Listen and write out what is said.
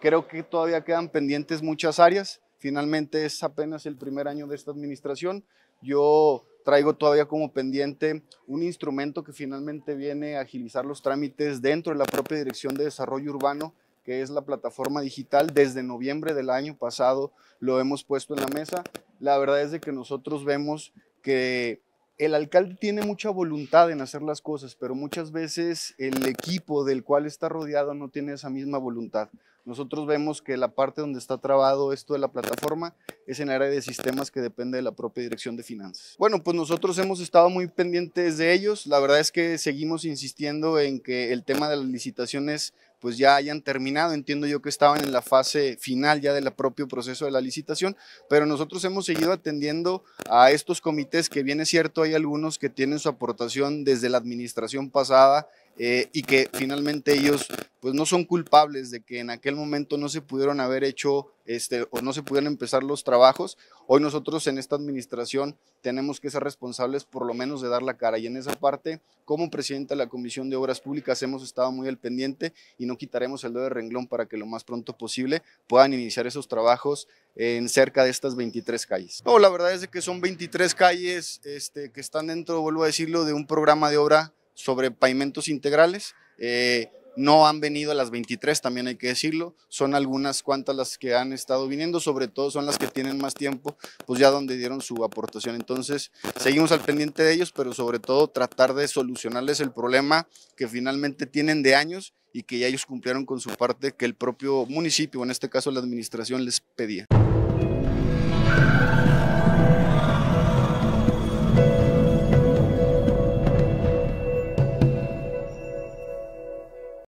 Creo que todavía quedan pendientes muchas áreas. Finalmente es apenas el primer año de esta administración. Yo traigo todavía como pendiente un instrumento que finalmente viene a agilizar los trámites dentro de la propia Dirección de Desarrollo Urbano, que es la plataforma digital. Desde noviembre del año pasado lo hemos puesto en la mesa. La verdad es de que nosotros vemos que el alcalde tiene mucha voluntad en hacer las cosas, pero muchas veces el equipo del cual está rodeado no tiene esa misma voluntad. Nosotros vemos que la parte donde está trabado esto de la plataforma es en el área de sistemas que depende de la propia dirección de finanzas. Bueno, pues nosotros hemos estado muy pendientes de ellos. La verdad es que seguimos insistiendo en que el tema de las licitaciones pues ya hayan terminado. Entiendo yo que estaban en la fase final ya del propio proceso de la licitación, pero nosotros hemos seguido atendiendo a estos comités que bien es cierto, hay algunos que tienen su aportación desde la administración pasada eh, y que finalmente ellos pues no son culpables de que en aquel momento no se pudieron haber hecho este, o no se pudieron empezar los trabajos. Hoy nosotros en esta administración tenemos que ser responsables por lo menos de dar la cara y en esa parte, como presidenta de la Comisión de Obras Públicas, hemos estado muy al pendiente y no quitaremos el dedo de renglón para que lo más pronto posible puedan iniciar esos trabajos en cerca de estas 23 calles. No, la verdad es que son 23 calles este, que están dentro, vuelvo a decirlo, de un programa de obra sobre pavimentos integrales. Eh, no han venido las 23, también hay que decirlo. Son algunas cuantas las que han estado viniendo, sobre todo son las que tienen más tiempo, pues ya donde dieron su aportación. Entonces, seguimos al pendiente de ellos, pero sobre todo tratar de solucionarles el problema que finalmente tienen de años y que ya ellos cumplieron con su parte que el propio municipio, en este caso la administración, les pedía.